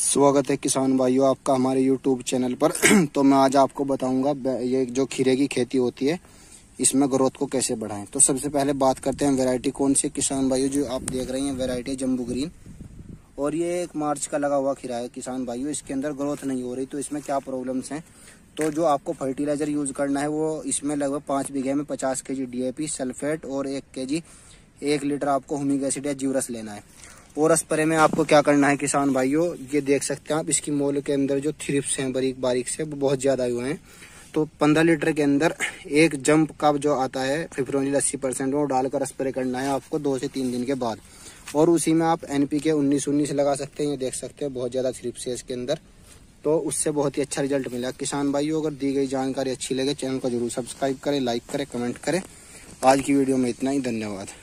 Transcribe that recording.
स्वागत है किसान भाइयों आपका हमारे यूट्यूब चैनल पर तो मैं आज आपको बताऊंगा ये जो खीरे की खेती होती है इसमें ग्रोथ को कैसे बढ़ाएं तो सबसे पहले बात करते हैं वैरायटी कौन सी किसान भाइयों जो आप देख रहे हैं वैरायटी जम्बू ग्रीन और ये एक मार्च का लगा हुआ खीरा है किसान भाइयों इसके अंदर ग्रोथ नहीं हो रही तो इसमें क्या प्रॉब्लम्स हैं तो जो आपको फर्टिलाइजर यूज़ करना है वो इसमें लगभग पाँच बीघे में पचास के जी डी सल्फेट और एक के जी एक लीटर आपको हुमिक एसिड या जीवरस लेना है और स्प्रे में आपको क्या करना है किसान भाइयों ये देख सकते हैं आप इसकी मोल के अंदर जो थ्रिप्स हैं बारीक बारीक से वो बहुत ज़्यादा हुए हैं तो पंद्रह लीटर के अंदर एक जंप का जो आता है फिफ्रोनिल अस्सी परसेंट वो डालकर स्प्रे करना है आपको दो से तीन दिन के बाद और उसी में आप एन पी के उन्नीस उन्नीस लगा सकते हैं ये देख सकते हैं बहुत ज़्यादा थ्रिप्स है इसके अंदर तो उससे बहुत ही अच्छा रिजल्ट मिला किसान भाइयों अगर दी गई जानकारी अच्छी लगे चैनल को जरूर सब्सक्राइब करें लाइक करें कमेंट करें आज की वीडियो में इतना ही धन्यवाद